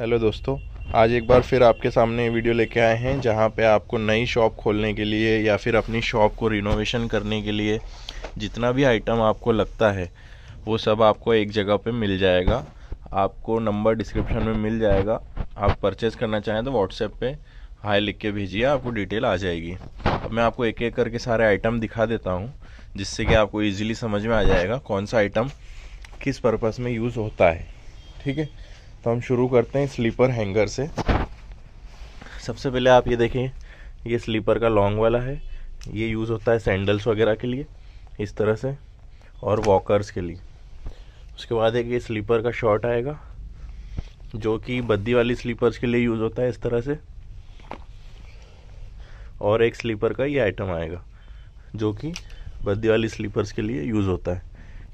hello दोस्तों आज एक बार फिर आपके सामने वीडियो लेके आए हैं जहाँ पे आपको नई शॉप खोलने के लिए या फिर अपनी शॉप को रिनोवेशन करने के लिए जितना भी आइटम आपको लगता है वो सब आपको एक जगह पे मिल जाएगा आपको नंबर डिस्क्रिप्शन में मिल जाएगा आप परचेज़ करना चाहें तो व्हाट्सएप पर हाई लिख के भेजिए आपको डिटेल आ जाएगी अब मैं आपको एक एक करके सारे आइटम दिखा देता हूँ जिससे कि आपको ईजिली समझ में आ जाएगा कौन सा आइटम किस पर्पज़ में यूज़ होता है ठीक है तो हम शुरू करते हैं स्लीपर हैंगर से सबसे पहले आप ये देखें ये स्लीपर का लॉन्ग वाला है ये यूज़ होता है सैंडल्स वगैरह के लिए इस तरह से और वॉकर्स के लिए उसके बाद एक ये स्लीपर का शॉर्ट आएगा जो कि बद्दी वाली स्लीपर्स के लिए यूज़ होता है इस तरह से और एक स्लीपर का ये आइटम आएगा जो कि बद्दी वाली स्लीपर्स के लिए यूज़ होता है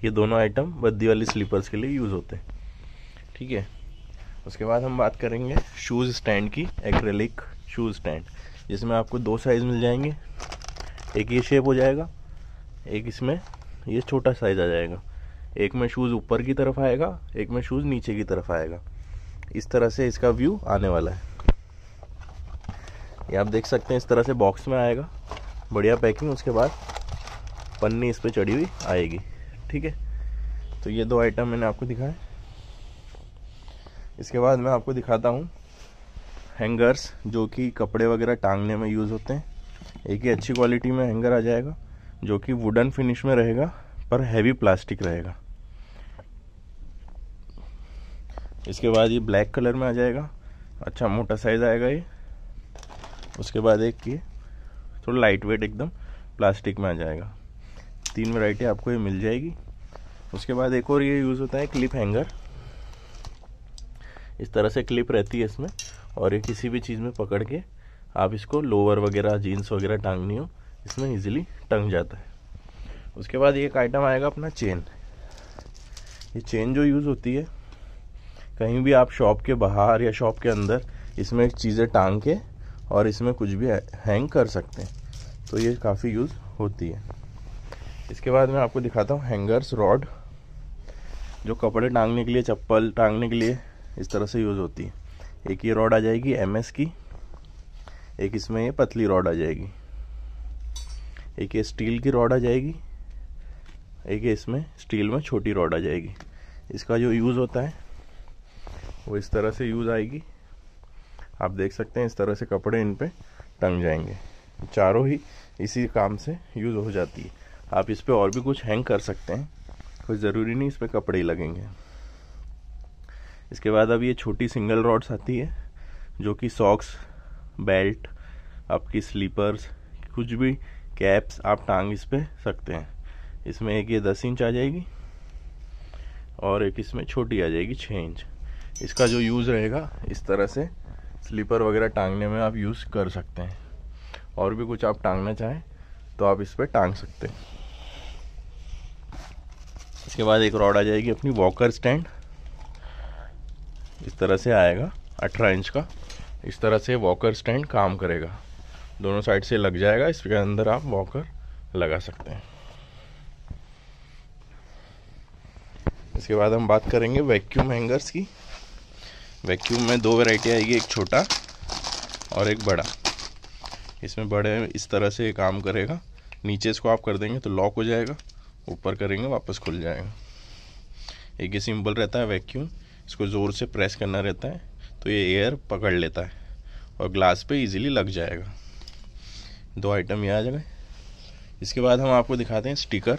ये दोनों आइटम बद्दी वाली स्लीपर्स के लिए यूज़ होते हैं ठीक है उसके बाद हम बात करेंगे शूज़ स्टैंड की एक्रेलिक शूज़ स्टैंड जिसमें आपको दो साइज़ मिल जाएंगे एक ये शेप हो जाएगा एक इसमें ये छोटा साइज़ आ जाएगा एक में शूज़ ऊपर की तरफ आएगा एक में शूज़ नीचे की तरफ आएगा इस तरह से इसका व्यू आने वाला है ये आप देख सकते हैं इस तरह से बॉक्स में आएगा बढ़िया पैकिंग उसके बाद पन्नी इस पर चढ़ी हुई आएगी ठीक है तो ये दो आइटम मैंने आपको दिखाए इसके बाद मैं आपको दिखाता हूँ हैंगर्स जो कि कपड़े वगैरह टांगने में यूज़ होते हैं एक ही अच्छी क्वालिटी में हैंगर आ जाएगा जो कि वुडन फिनिश में रहेगा पर हैवी प्लास्टिक रहेगा इसके बाद ये ब्लैक कलर में आ जाएगा अच्छा मोटा साइज़ आएगा ये उसके बाद एक ये थोड़ा लाइट वेट एकदम प्लास्टिक में आ जाएगा तीन वैरायटी आपको ये मिल जाएगी उसके बाद एक और ये यूज़ होता है क्लिप हैंगर इस तरह से क्लिप रहती है इसमें और ये किसी भी चीज़ में पकड़ के आप इसको लोअर वगैरह जीन्स वगैरह टांगनी हो इसमें इजीली टंग जाता है उसके बाद एक आइटम आएगा अपना चेन ये चेन जो यूज़ होती है कहीं भी आप शॉप के बाहर या शॉप के अंदर इसमें चीज़ें टांग के और इसमें कुछ भी हैंग कर सकते हैं तो ये काफ़ी यूज़ होती है इसके बाद मैं आपको दिखाता हूँ हैंगर्स रॉड जो कपड़े टांगने के लिए चप्पल टांगने के लिए इस तरह से यूज़ होती है एक ये रॉड आ जाएगी एम की एक इसमें ये पतली रॉड आ जाएगी एक ये स्टील की रॉड आ जाएगी एक ये इसमें स्टील में छोटी रॉड आ जाएगी इसका जो यूज़ होता है वो इस तरह से यूज़ आएगी आप देख सकते हैं इस तरह से कपड़े इन पर टंग जाएंगे चारों ही इसी काम से यूज़ हो जाती है आप इस पर और भी कुछ हैंग कर सकते हैं कोई ज़रूरी नहीं इस पर कपड़े ही लगेंगे इसके बाद अब ये छोटी सिंगल रॉड्स आती है जो कि सॉक्स बेल्ट आपकी स्लीपर्स कुछ भी कैप्स आप टांग इस पर सकते हैं इसमें एक ये दस इंच आ जाएगी और एक इसमें छोटी आ जाएगी छः इंच इसका जो यूज़ रहेगा इस तरह से स्लीपर वगैरह टांगने में आप यूज़ कर सकते हैं और भी कुछ आप टांगना चाहें तो आप इस पर टांग सकते हैं इसके बाद एक रॉड आ जाएगी अपनी वॉकर स्टैंड इस तरह से आएगा अठारह इंच का इस तरह से वॉकर स्टैंड काम करेगा दोनों साइड से लग जाएगा इसके अंदर आप वॉकर लगा सकते हैं इसके बाद हम बात करेंगे वैक्यूम हैंगर्स की वैक्यूम में दो वैरायटी आएगी एक छोटा और एक बड़ा इसमें बड़े इस तरह से काम करेगा नीचे इसको आप कर देंगे तो लॉक हो जाएगा ऊपर करेंगे वापस खुल जाएगा एक ही सिंबल रहता है वैक्यूम इसको ज़ोर से प्रेस करना रहता है तो ये एयर पकड़ लेता है और ग्लास पे इजीली लग जाएगा दो आइटम ये आ जाएगा इसके बाद हम आपको दिखाते हैं स्टिकर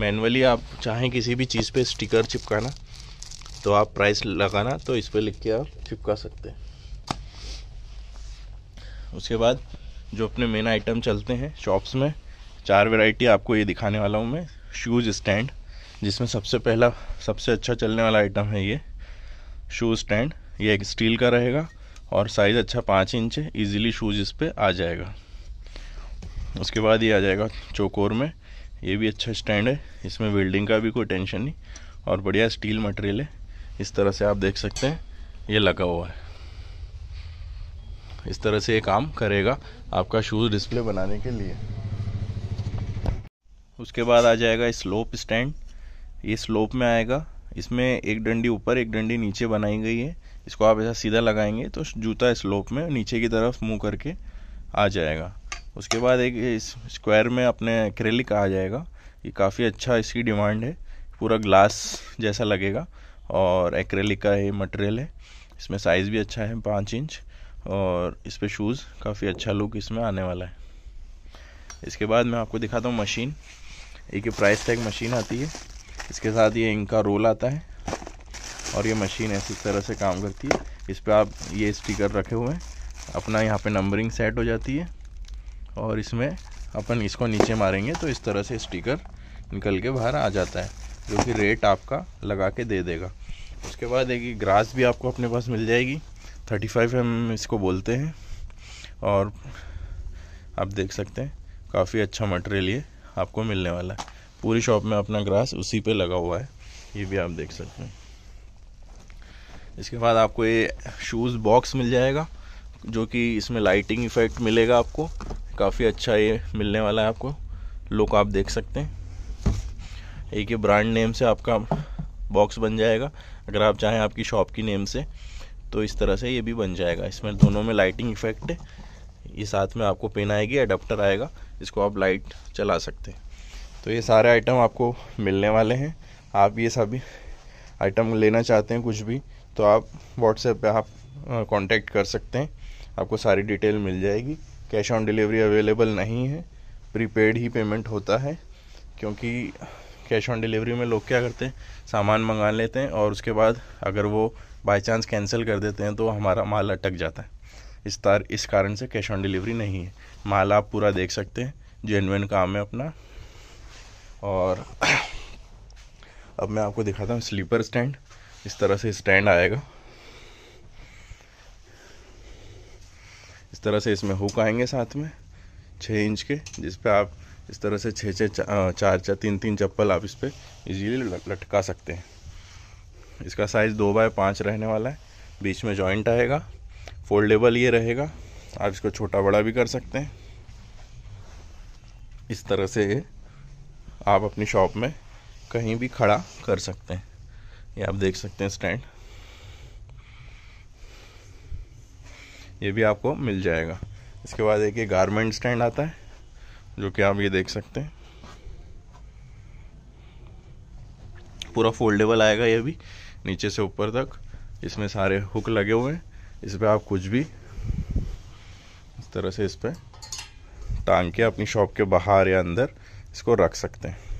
मैनुअली आप चाहें किसी भी चीज़ पे स्टिकर चिपकाना तो आप प्राइस लगाना तो इस पर लिख के आप चिपका सकते हैं उसके बाद जो अपने मेन आइटम चलते हैं शॉप्स में चार वेराइटी आपको ये दिखाने वाला हूँ मैं शूज़ स्टैंड जिसमें सबसे पहला सबसे अच्छा चलने वाला आइटम है ये शू स्टैंड ये एक स्टील का रहेगा और साइज़ अच्छा पाँच इंच है ईजिली शूज़ इस पर आ जाएगा उसके बाद ये आ जाएगा चोकोर में ये भी अच्छा स्टैंड है इसमें वेल्डिंग का भी कोई टेंशन नहीं और बढ़िया स्टील मटेरियल है इस तरह से आप देख सकते हैं ये लगा हुआ है इस तरह से ये काम करेगा आपका शूज़ डिस्प्ले बनाने के लिए उसके बाद आ जाएगा स्लोप स्टैंड ये स्लोप में आएगा इसमें एक डंडी ऊपर एक डंडी नीचे बनाई गई है इसको आप ऐसा सीधा लगाएंगे तो जूता स्लोप में नीचे की तरफ मुँह करके आ जाएगा उसके बाद एक स्क्वायर में अपने एक्रेलिक आ जाएगा ये काफ़ी अच्छा इसकी डिमांड है पूरा ग्लास जैसा लगेगा और एक्रेलिक का ये मटेरियल है इसमें साइज़ भी अच्छा है पाँच इंच और इस पर शूज़ काफ़ी अच्छा लुक इसमें आने वाला है इसके बाद मैं आपको दिखाता हूँ मशीन एक प्राइस टैग मशीन आती है इसके साथ ये इनका रोल आता है और ये मशीन ऐसी तरह से काम करती है इस पर आप ये स्टिकर रखे हुए हैं अपना यहाँ पे नंबरिंग सेट हो जाती है और इसमें अपन इसको नीचे मारेंगे तो इस तरह से स्टिकर निकल के बाहर आ जाता है जो कि रेट आपका लगा के दे देगा उसके बाद एक ग्रास भी आपको अपने पास मिल जाएगी थर्टी फाइव एम इसको बोलते हैं और आप देख सकते हैं काफ़ी अच्छा मटेरियल ये आपको मिलने वाला है पूरी शॉप में अपना ग्रास उसी पे लगा हुआ है ये भी आप देख सकते हैं इसके बाद आपको ये शूज़ बॉक्स मिल जाएगा जो कि इसमें लाइटिंग इफ़ेक्ट मिलेगा आपको काफ़ी अच्छा ये मिलने वाला है आपको लुक आप देख सकते हैं एक ये ब्रांड नेम से आपका बॉक्स बन जाएगा अगर आप चाहें आपकी शॉप की नेम से तो इस तरह से ये भी बन जाएगा इसमें दोनों में लाइटिंग इफ़ेक्ट है ये साथ में आपको पेन आएगी अडाप्टर आएगा इसको आप लाइट चला सकते हैं तो ये सारे आइटम आपको मिलने वाले हैं आप ये सभी आइटम लेना चाहते हैं कुछ भी तो आप व्हाट्सएप पे आप कांटेक्ट कर सकते हैं आपको सारी डिटेल मिल जाएगी कैश ऑन डिलीवरी अवेलेबल नहीं है प्रीपेड ही पेमेंट होता है क्योंकि कैश ऑन डिलीवरी में लोग क्या करते हैं सामान मंगा लेते हैं और उसके बाद अगर वो बाय चांस कैंसिल कर देते हैं तो हमारा माल अटक जाता है इस तार इस कारण से कैश ऑन डिलीवरी नहीं है माल आप पूरा देख सकते हैं जेनविन काम है अपना और अब मैं आपको दिखाता हूँ स्लीपर स्टैंड इस तरह से स्टैंड आएगा इस तरह से इसमें हुक आएंगे साथ में छः इंच के जिस पे आप इस तरह से छः छः चार चार तीन तीन चप्पल आप इस पर ईजीली लटका सकते हैं इसका साइज़ दो बाय पाँच रहने वाला है बीच में जॉइंट आएगा फोल्डेबल ये रहेगा आप इसको छोटा बड़ा भी कर सकते हैं इस तरह से आप अपनी शॉप में कहीं भी खड़ा कर सकते हैं ये आप देख सकते हैं स्टैंड ये भी आपको मिल जाएगा इसके बाद एक ये गारमेंट स्टैंड आता है जो कि आप ये देख सकते हैं पूरा फोल्डेबल आएगा ये भी नीचे से ऊपर तक इसमें सारे हुक लगे हुए हैं इस पर आप कुछ भी इस तरह से इस पर टांग के अपनी शॉप के बाहर या अंदर इसको रख सकते हैं